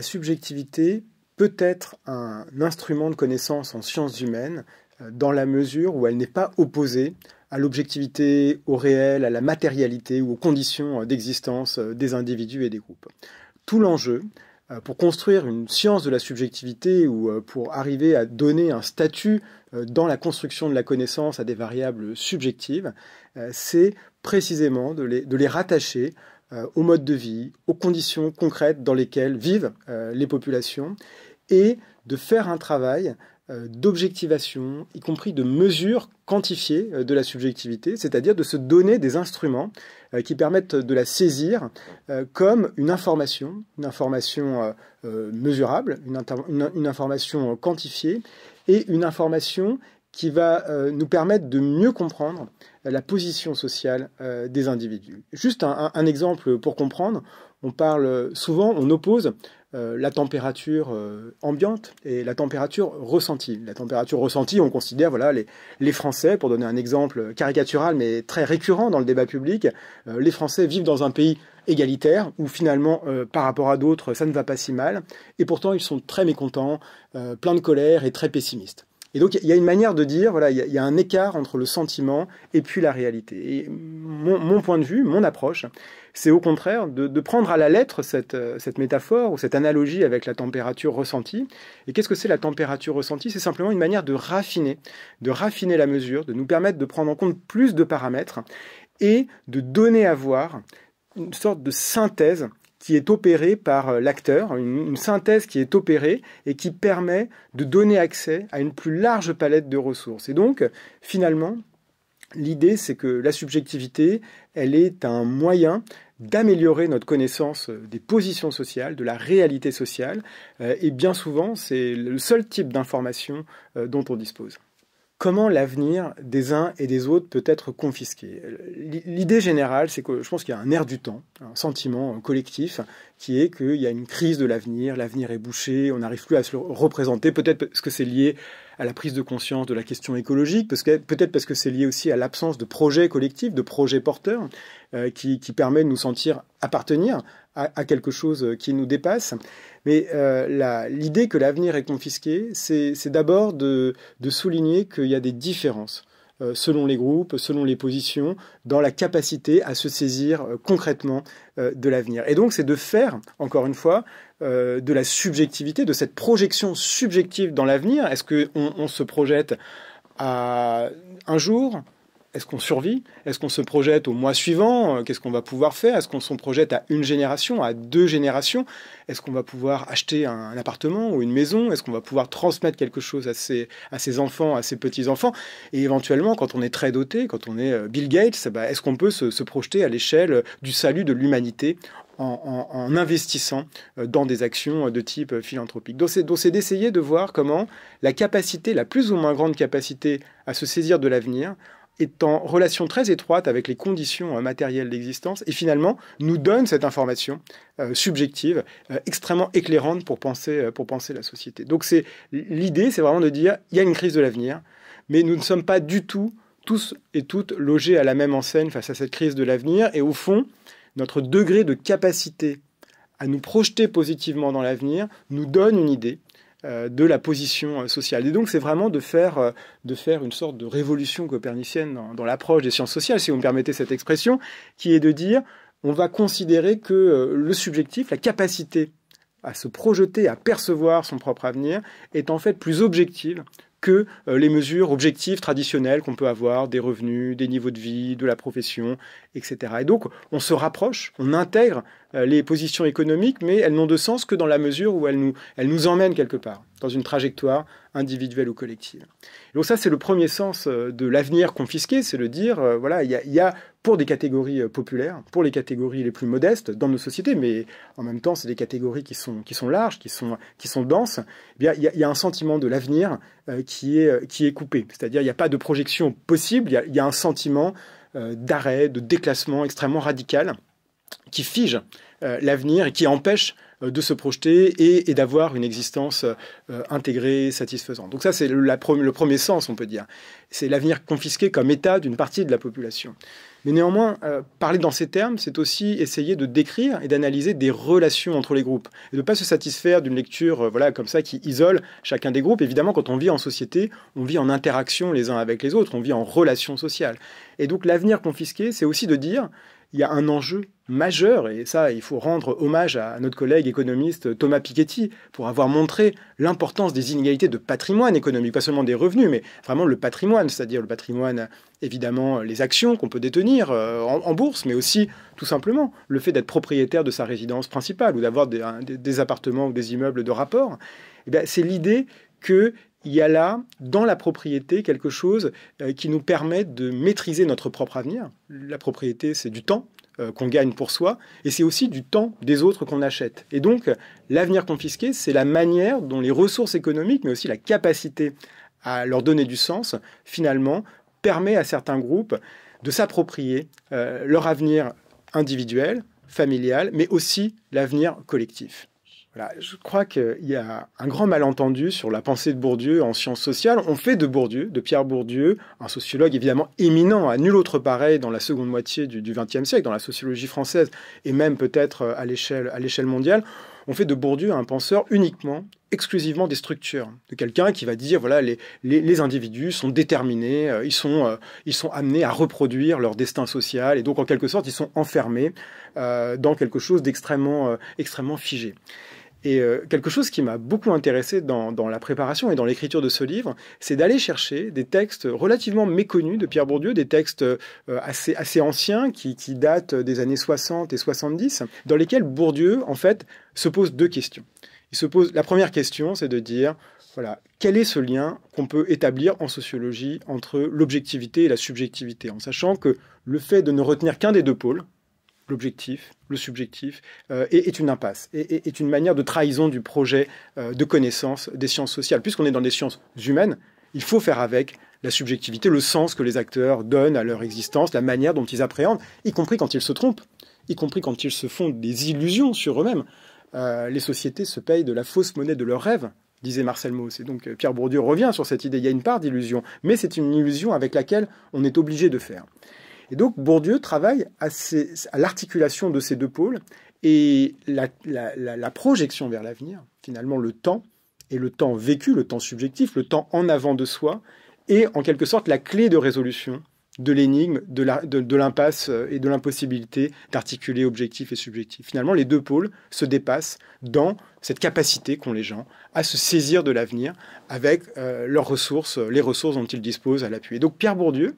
la subjectivité peut être un instrument de connaissance en sciences humaines euh, dans la mesure où elle n'est pas opposée à l'objectivité, au réel, à la matérialité ou aux conditions euh, d'existence euh, des individus et des groupes. Tout l'enjeu pour construire une science de la subjectivité ou pour arriver à donner un statut dans la construction de la connaissance à des variables subjectives, c'est précisément de les, de les rattacher euh, au mode de vie, aux conditions concrètes dans lesquelles vivent euh, les populations, et de faire un travail euh, d'objectivation, y compris de mesures quantifiées de la subjectivité, c'est-à-dire de se donner des instruments qui permettent de la saisir comme une information, une information mesurable, une, une information quantifiée et une information qui va euh, nous permettre de mieux comprendre la position sociale euh, des individus. Juste un, exemple pour comprendre, on parle souvent, on oppose euh, la température ambiante et la température ressentie. La température ressentie, on considère voilà, les, Français, pour donner un exemple caricatural mais très récurrent dans le débat public, les Français vivent dans un pays égalitaire, où finalement, par rapport à d'autres, ça ne va pas si mal, et pourtant ils sont très mécontents, pleins plein de colère et très pessimistes. Et donc, il y a une manière de dire, voilà, il y, a un écart entre le sentiment et puis la réalité. Et mon, point de vue, mon approche, c'est au contraire de, prendre à la lettre cette, euh, cette, métaphore ou cette analogie avec la température ressentie. Et qu'est-ce que c'est la température ressentie C'est simplement une manière de raffiner, de raffiner la mesure, de nous permettre de prendre en compte plus de paramètres et de donner à voir une sorte de synthèse qui est opérée par euh, l'acteur, une, synthèse qui est opérée et qui permet de donner accès à une plus large palette de ressources. Et donc, finalement, l'idée, c'est que la subjectivité, elle est un moyen d'améliorer notre connaissance euh, des positions sociales, de la réalité sociale, euh, et bien souvent, c'est le seul type d'information dont on dispose comment l'avenir des uns et des autres peut être confisqué. L'idée générale, c'est que je pense qu'il y a un air du temps, un sentiment euh, collectif, qui est qu'il y a une crise de l'avenir, l'avenir est bouché, on n'arrive plus à se le représenter, peut-être parce que c'est lié à la prise de conscience de la question écologique, peut-être parce que c'est lié aussi à l'absence de projets collectifs, de projets porteurs, euh, qui, qui permet de nous sentir appartenir à, quelque chose qui nous dépasse. Mais euh, l'idée que l'avenir est confisqué, c'est, d'abord de souligner qu'il y a des différences euh, selon les groupes, selon les positions, dans la capacité à se saisir euh, concrètement euh, de l'avenir. Et donc c'est de faire, encore une fois, de la subjectivité, de cette projection subjective dans l'avenir. Est-ce qu'on se projette à un jour est-ce qu'on survit Est-ce qu'on se projette au mois suivant euh, Qu'est-ce qu'on va pouvoir faire Est-ce qu'on se projette à une génération, à deux générations Est-ce qu'on va pouvoir acheter un, appartement ou une maison Est-ce qu'on va pouvoir transmettre quelque chose à ses, à ses enfants, à ses petits-enfants Et éventuellement, quand on est très doté, quand on est euh, Bill Gates, bah, est-ce qu'on peut se, projeter à l'échelle euh, du salut de l'humanité en, en, investissant dans des actions de type philanthropique. Donc c'est d'essayer de voir comment la capacité, la plus ou moins grande capacité à se saisir de l'avenir, est en relation très étroite avec les conditions euh, matérielles d'existence et finalement nous donne cette information euh, subjective euh, extrêmement éclairante pour penser, pour penser la société. Donc c'est l'idée, c'est vraiment de dire il y a une crise de l'avenir, mais nous ne sommes pas du tout tous et toutes logés à la même enseigne face à cette crise de l'avenir et au fond notre degré de capacité à nous projeter positivement dans l'avenir nous donne une idée euh, de la position euh, sociale. Et donc c'est vraiment euh, de faire, une sorte de révolution copernicienne dans, dans l'approche des sciences sociales, si vous me permettez cette expression, qui est de dire on va considérer que le subjectif, la capacité à se projeter, à percevoir son propre avenir, est en fait plus objective que les mesures objectives traditionnelles qu'on peut avoir des revenus, des niveaux de vie, de la profession, etc. Et donc, on se rapproche, on intègre euh, les positions économiques, mais elles n'ont de sens que dans la mesure où elles nous, elles emmènent quelque part, dans une trajectoire individuelle ou collective. donc ça, c'est le premier sens euh, de l'avenir confisqué, c'est de dire, euh, voilà, il y a, pour des catégories populaires, pour les catégories les plus modestes dans nos sociétés, mais en même temps, c'est des catégories qui sont, qui sont larges, qui sont, denses, eh bien, il y, a un sentiment de l'avenir qui, est, qui est coupé. C'est-à-dire, il n'y a pas de projection possible, il y, a un sentiment euh, d'arrêt, de déclassement extrêmement radical qui fige euh, l'avenir et qui empêche euh, de se projeter et, d'avoir une existence intégrée intégrée, satisfaisante. Donc ça, c'est le, le, premier sens, on peut dire. C'est l'avenir confisqué comme état d'une partie de la population. Mais néanmoins, euh, parler dans ces termes, c'est aussi essayer de décrire et d'analyser des relations entre les groupes et de ne pas se satisfaire d'une lecture euh, voilà, comme ça qui isole chacun des groupes. Évidemment, quand on vit en société, on vit en interaction les uns avec les autres, on vit en relation sociale. Et donc l'avenir confisqué, c'est aussi de dire il y a un enjeu majeur, et ça, il faut rendre hommage à notre collègue économiste Thomas Piketty pour avoir montré l'importance des inégalités de patrimoine économique, pas seulement des revenus, mais vraiment le patrimoine, c'est-à-dire le patrimoine, évidemment, les actions qu'on peut détenir euh, en, bourse, mais aussi, tout simplement, le fait d'être propriétaire de sa résidence principale ou d'avoir des, appartements ou des immeubles de rapport. Eh c'est l'idée que il y a là, dans la propriété, quelque chose euh, qui nous permet de maîtriser notre propre avenir. La propriété, c'est du temps euh, qu'on gagne pour soi, et c'est aussi du temps des autres qu'on achète. Et donc, l'avenir confisqué, c'est la manière dont les ressources économiques, mais aussi la capacité à leur donner du sens, finalement, permet à certains groupes de s'approprier euh, leur avenir individuel, familial, mais aussi l'avenir collectif. Voilà, je crois qu'il y a un grand malentendu sur la pensée de Bourdieu en sciences sociales. On fait de Bourdieu, de Pierre Bourdieu, un sociologue évidemment éminent, à nul autre pareil dans la seconde moitié du XXe siècle, dans la sociologie française et même peut-être euh, à l'échelle mondiale. On fait de Bourdieu un penseur uniquement, exclusivement des structures, de quelqu'un qui va dire voilà les, les, individus sont déterminés, euh, ils sont euh, ils sont amenés à reproduire leur destin social et donc en quelque sorte ils sont enfermés dans quelque chose d'extrêmement extrêmement figé. Et euh, quelque chose qui m'a beaucoup intéressé dans, la préparation et dans l'écriture de ce livre, c'est d'aller chercher des textes relativement méconnus de Pierre Bourdieu, des textes euh, assez, assez anciens qui, datent des années 60 et 70, dans lesquels Bourdieu, en fait, se pose deux questions. Il se pose la première question, c'est de dire voilà, quel est ce lien qu'on peut établir en sociologie entre l'objectivité et la subjectivité, en sachant que le fait de ne retenir qu'un des deux pôles, l'objectif, le subjectif, euh, est, une impasse, est, est, une manière de trahison du projet euh, de connaissance des sciences sociales. Puisqu'on est dans les sciences humaines, il faut faire avec la subjectivité, le sens que les acteurs donnent à leur existence, la manière dont ils appréhendent, y compris quand ils se trompent, y compris quand ils se font des illusions sur eux-mêmes. Euh, les sociétés se payent de la fausse monnaie de leurs rêves, disait Marcel Mauss. Et donc Pierre Bourdieu revient sur cette idée. Il y a une part d'illusion, mais c'est une illusion avec laquelle on est obligé de faire. Et donc Bourdieu travaille à, l'articulation de ces deux pôles et la, projection vers l'avenir, finalement le temps, et le temps vécu, le temps subjectif, le temps en avant de soi, est en quelque sorte la clé de résolution de l'énigme, de l'impasse euh, et de l'impossibilité d'articuler objectif et subjectif. Finalement, les deux pôles se dépassent dans cette capacité qu'ont les gens à se saisir de l'avenir avec euh, leurs ressources, les ressources dont ils disposent à l'appui. Donc Pierre Bourdieu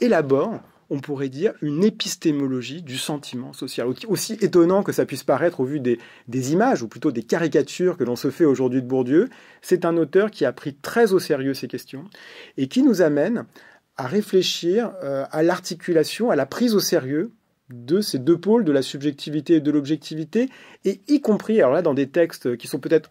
élabore on pourrait dire, une épistémologie du sentiment social. Aussi étonnant que ça puisse paraître au vu des, images, ou plutôt des caricatures que l'on se fait aujourd'hui de Bourdieu, c'est un auteur qui a pris très au sérieux ces questions, et qui nous amène à réfléchir euh, à l'articulation, à la prise au sérieux de ces deux pôles, de la subjectivité et de l'objectivité, et y compris, alors là, dans des textes qui sont peut-être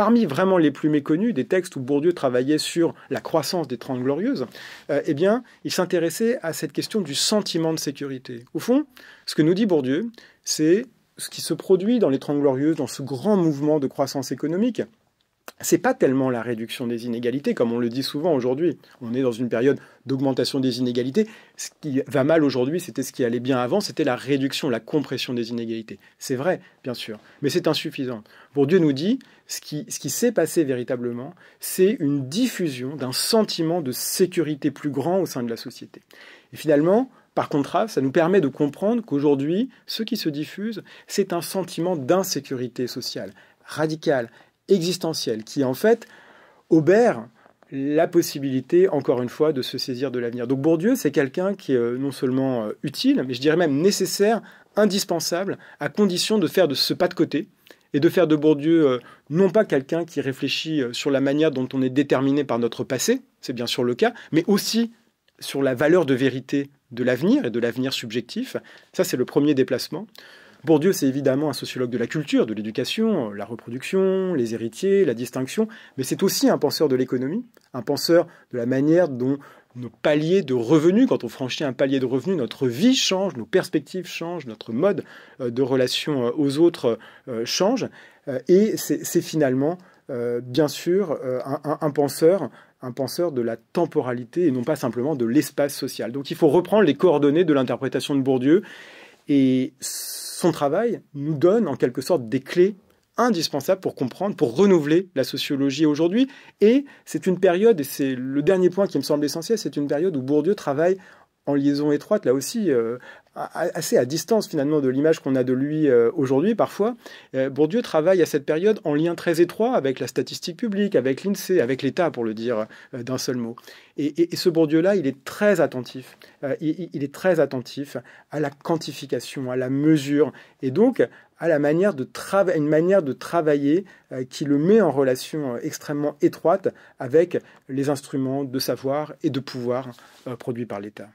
parmi vraiment les plus méconnus, des textes où Bourdieu travaillait sur la croissance des Trente Glorieuses, euh, eh bien, il s'intéressait à cette question du sentiment de sécurité. Au fond, ce que nous dit Bourdieu, c'est ce qui se produit dans les Trente Glorieuses, dans ce grand mouvement de croissance économique, n'est pas tellement la réduction des inégalités, comme on le dit souvent aujourd'hui. On est dans une période d'augmentation des inégalités. Ce qui va mal aujourd'hui, c'était ce qui allait bien avant, c'était la réduction, la compression des inégalités. C'est vrai, bien sûr, mais c'est insuffisant. Pour Dieu nous dit, ce qui, s'est passé véritablement, c'est une diffusion d'un sentiment de sécurité plus grand au sein de la société. Et finalement, par contraste, ça nous permet de comprendre qu'aujourd'hui, ce qui se diffuse, c'est un sentiment d'insécurité sociale, radicale, existentielle qui, en fait, obère la possibilité, encore une fois, de se saisir de l'avenir. Donc Bourdieu, c'est quelqu'un qui est euh, non seulement euh, utile, mais je dirais même nécessaire, indispensable, à condition de faire de ce pas de côté et de faire de Bourdieu euh, non pas quelqu'un qui réfléchit sur la manière dont on est déterminé par notre passé, c'est bien sûr le cas, mais aussi sur la valeur de vérité de l'avenir et de l'avenir subjectif. Ça, c'est le premier déplacement. Bourdieu, c'est évidemment un sociologue de la culture, de l'éducation, la reproduction, les héritiers, la distinction, mais c'est aussi un penseur de l'économie, un penseur de la manière dont nos paliers de revenus, quand on franchit un palier de revenus, notre vie change, nos perspectives changent, notre mode euh, de relation euh, aux autres euh, change. Et c'est finalement, bien sûr, un, penseur un penseur de la temporalité et non pas simplement de l'espace social. Donc il faut reprendre les coordonnées de l'interprétation de Bourdieu et son travail nous donne en quelque sorte des clés indispensables pour comprendre, pour renouveler la sociologie aujourd'hui. Et c'est une période, et c'est le dernier point qui me semble essentiel, c'est une période où Bourdieu travaille en liaison étroite, là aussi, euh, assez à distance finalement de l'image qu'on a de lui euh, aujourd'hui parfois, euh, Bourdieu travaille à cette période en lien très étroit avec la statistique publique, avec l'INSEE, avec l'État pour le dire euh, d'un seul mot. Et, ce Bourdieu-là, il est très attentif. Il, est très attentif à la quantification, à la mesure, et donc à la manière de une manière de travailler qui le met en relation extrêmement étroite avec les instruments de savoir et de pouvoir produits par l'État.